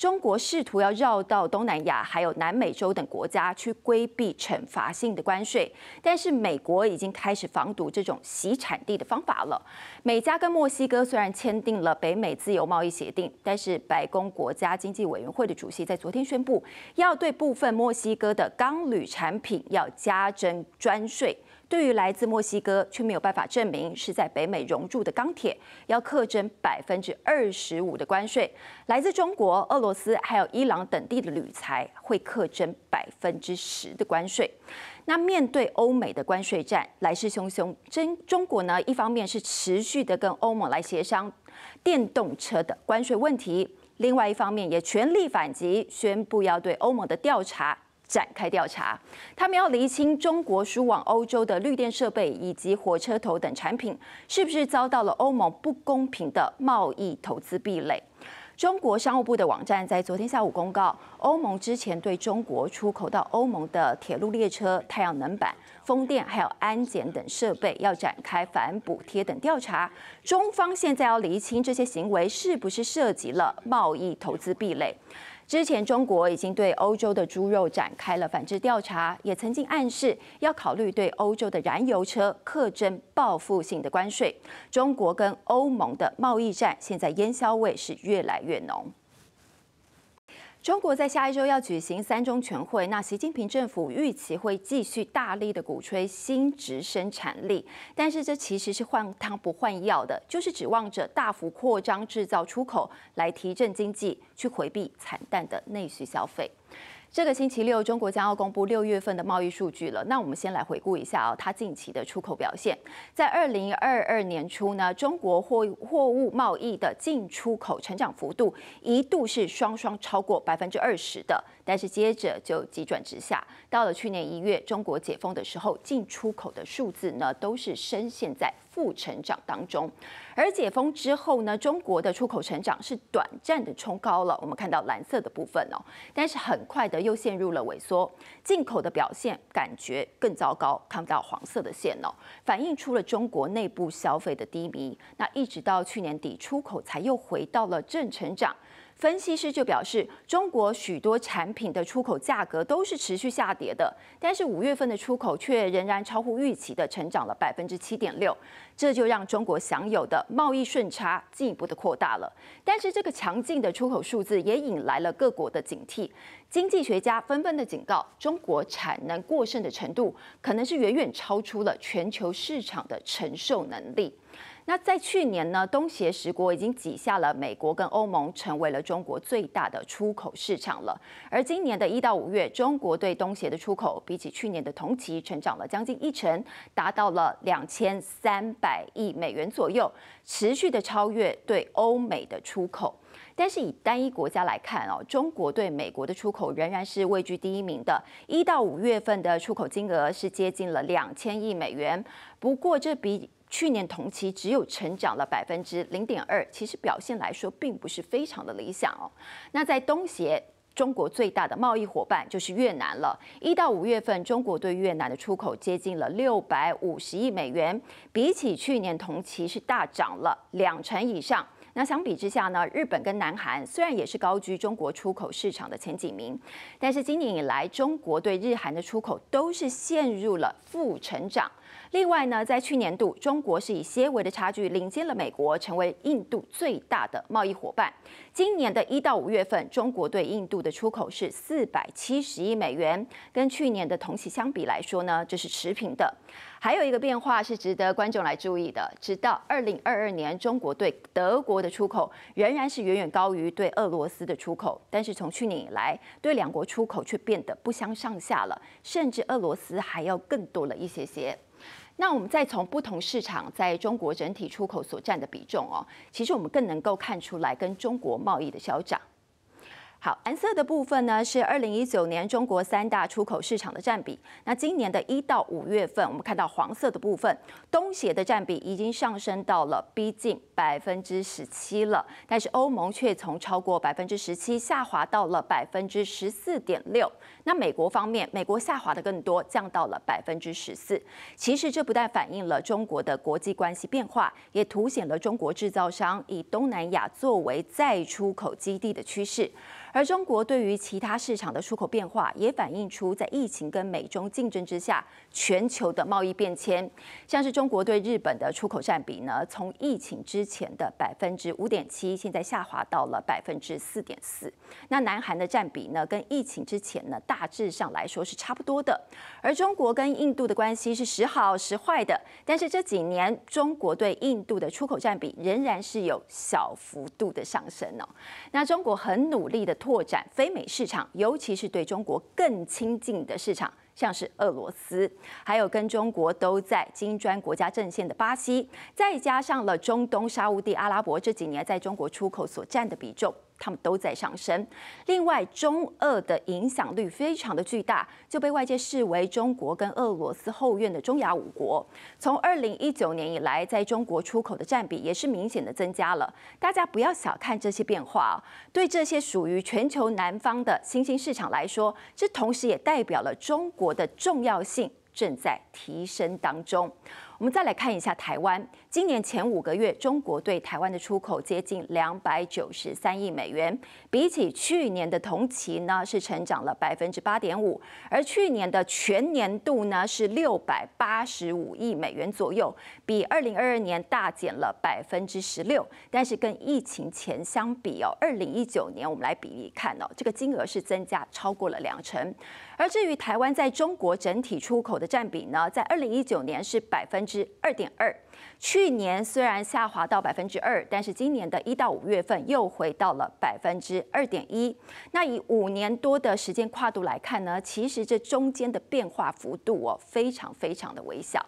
中国试图要绕到东南亚还有南美洲等国家去规避惩罚性的关税，但是美国已经开始防堵这种洗产地的方法了。美加跟墨西哥虽然签订了北美自由贸易协定，但是白宫国家经济委员会的主席在昨天宣布，要对部分墨西哥的钢铝产品要加征专税。对于来自墨西哥却没有办法证明是在北美熔铸的钢铁，要课征百分之二十五的关税；来自中国、俄罗斯还有伊朗等地的铝材，会课征百分之十的关税。那面对欧美的关税战来势汹汹，中中国呢，一方面是持续的跟欧盟来协商电动车的关税问题，另外一方面也全力反击，宣布要对欧盟的调查。展开调查，他们要厘清中国输往欧洲的绿电设备以及火车头等产品，是不是遭到了欧盟不公平的贸易投资壁垒？中国商务部的网站在昨天下午公告，欧盟之前对中国出口到欧盟的铁路列车、太阳能板、风电还有安检等设备，要展开反补贴等调查。中方现在要厘清这些行为是不是涉及了贸易投资壁垒。之前，中国已经对欧洲的猪肉展开了反制调查，也曾经暗示要考虑对欧洲的燃油车课征报复性的关税。中国跟欧盟的贸易战现在烟硝味是越来越浓。中国在下一周要举行三中全会，那习近平政府预期会继续大力的鼓吹新值生产力，但是这其实是换汤不换药的，就是指望着大幅扩张制造出口来提振经济，去回避惨淡的内需消费。这个星期六，中国将要公布六月份的贸易数据了。那我们先来回顾一下啊，它近期的出口表现。在二零二二年初呢，中国货货物贸易的进出口成长幅度一度是双双超过百分之二十的，但是接着就急转直下。到了去年一月，中国解封的时候，进出口的数字呢都是深陷在。负成长当中，而解封之后呢，中国的出口成长是短暂的冲高了，我们看到蓝色的部分哦，但是很快的又陷入了萎缩。进口的表现感觉更糟糕，看不到黄色的线哦，反映出了中国内部消费的低迷。那一直到去年底，出口才又回到了正成长。分析师就表示，中国许多产品的出口价格都是持续下跌的，但是五月份的出口却仍然超乎预期地成长了百分之七点六，这就让中国享有的贸易顺差进一步的扩大了。但是，这个强劲的出口数字也引来了各国的警惕，经济学家纷纷的警告，中国产能过剩的程度可能是远远超出了全球市场的承受能力。那在去年呢，东协十国已经挤下了美国跟欧盟，成为了中国最大的出口市场了。而今年的一到五月，中国对东协的出口比起去年的同期成长了将近一成，达到了两千三百亿美元左右，持续的超越对欧美的出口。但是以单一国家来看哦，中国对美国的出口仍然是位居第一名的。一到五月份的出口金额是接近了两千亿美元。不过这比去年同期只有成长了百分之零点二，其实表现来说并不是非常的理想哦。那在东协，中国最大的贸易伙伴就是越南了。一到五月份，中国对越南的出口接近了六百五十亿美元，比起去年同期是大涨了两成以上。那相比之下呢，日本跟南韩虽然也是高居中国出口市场的前几名，但是今年以来，中国对日韩的出口都是陷入了负成长。另外呢，在去年度，中国是以些微的差距领先了美国，成为印度最大的贸易伙伴。今年的一到五月份，中国对印度的出口是四百七十亿美元，跟去年的同期相比来说呢，这是持平的。还有一个变化是值得观众来注意的：，直到二零二二年，中国对德国的出口仍然是远远高于对俄罗斯的出口，但是从去年以来，对两国出口却变得不相上下了，甚至俄罗斯还要更多了一些些。那我们再从不同市场在中国整体出口所占的比重哦，其实我们更能够看出来跟中国贸易的消长。好，蓝色的部分呢是二零一九年中国三大出口市场的占比。那今年的一到五月份，我们看到黄色的部分，东协的占比已经上升到了逼近百分之十七了。但是欧盟却从超过百分之十七下滑到了百分之十四点六。那美国方面，美国下滑的更多，降到了百分之十四。其实这不但反映了中国的国际关系变化，也凸显了中国制造商以东南亚作为再出口基地的趋势。而中国对于其他市场的出口变化，也反映出在疫情跟美中竞争之下，全球的贸易变迁。像是中国对日本的出口占比呢，从疫情之前的百分之五点七，现在下滑到了百分之四点四。那南韩的占比呢，跟疫情之前呢，大致上来说是差不多的。而中国跟印度的关系是时好时坏的。但是这几年，中国对印度的出口占比仍然是有小幅度的上升哦。那中国很努力的拓展非美市场，尤其是对中国更亲近的市场，像是俄罗斯，还有跟中国都在金砖国家阵线的巴西，再加上了中东沙乌地阿拉伯这几年在中国出口所占的比重。它们都在上升。另外，中俄的影响力非常的巨大，就被外界视为中国跟俄罗斯后院的中亚五国。从二零一九年以来，在中国出口的占比也是明显的增加了。大家不要小看这些变化，对这些属于全球南方的新兴市场来说，这同时也代表了中国的重要性正在提升当中。我们再来看一下台湾。今年前五个月，中国对台湾的出口接近两百九十三亿美元，比起去年的同期呢，是成长了百分之八点五。而去年的全年度呢，是六百八十五亿美元左右，比二零二二年大减了百分之十六。但是跟疫情前相比哦，二零一九年我们来比一看哦，这个金额是增加超过了两成。而至于台湾在中国整体出口的占比呢，在二零一九年是百分之二点二，去。去年虽然下滑到百分之二，但是今年的一到五月份又回到了百分之二点一。那以五年多的时间跨度来看呢，其实这中间的变化幅度哦，非常非常的微小。